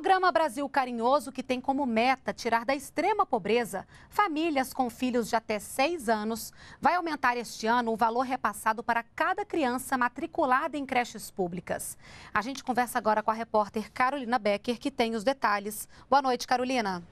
Programa Brasil Carinhoso, que tem como meta tirar da extrema pobreza famílias com filhos de até 6 anos, vai aumentar este ano o valor repassado para cada criança matriculada em creches públicas. A gente conversa agora com a repórter Carolina Becker, que tem os detalhes. Boa noite, Carolina.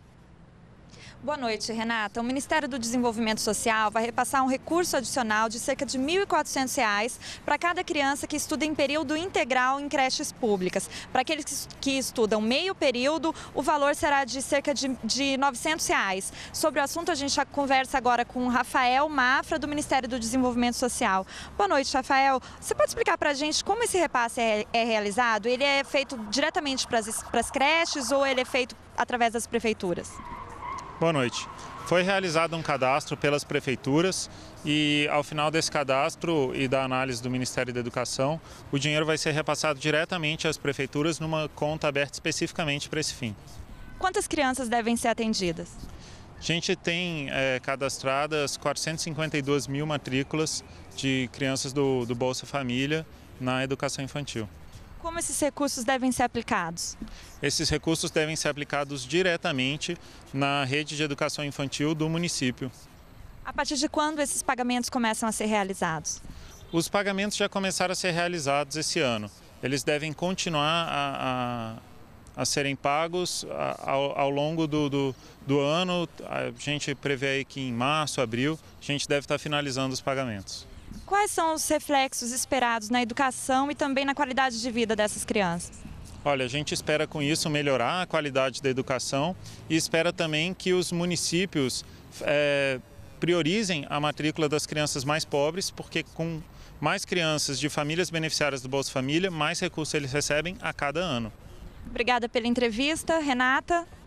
Boa noite, Renata. O Ministério do Desenvolvimento Social vai repassar um recurso adicional de cerca de R$ 1.400 para cada criança que estuda em período integral em creches públicas. Para aqueles que estudam meio período, o valor será de cerca de, de R$ 900. Reais. Sobre o assunto, a gente conversa agora com Rafael Mafra, do Ministério do Desenvolvimento Social. Boa noite, Rafael. Você pode explicar para a gente como esse repasse é, é realizado? Ele é feito diretamente para as creches ou ele é feito através das prefeituras? Boa noite. Foi realizado um cadastro pelas prefeituras e, ao final desse cadastro e da análise do Ministério da Educação, o dinheiro vai ser repassado diretamente às prefeituras numa conta aberta especificamente para esse fim. Quantas crianças devem ser atendidas? A gente tem é, cadastradas 452 mil matrículas de crianças do, do Bolsa Família na educação infantil. Como esses recursos devem ser aplicados? Esses recursos devem ser aplicados diretamente na rede de educação infantil do município. A partir de quando esses pagamentos começam a ser realizados? Os pagamentos já começaram a ser realizados esse ano. Eles devem continuar a, a, a serem pagos ao, ao longo do, do, do, ano. A gente prevê aí que em março, abril, a gente deve estar finalizando os pagamentos. Quais são os reflexos esperados na educação e também na qualidade de vida dessas crianças? Olha, a gente espera com isso melhorar a qualidade da educação e espera também que os municípios é, priorizem a matrícula das crianças mais pobres, porque com mais crianças de famílias beneficiárias do Bolsa Família, mais recursos eles recebem a cada ano. Obrigada pela entrevista, Renata.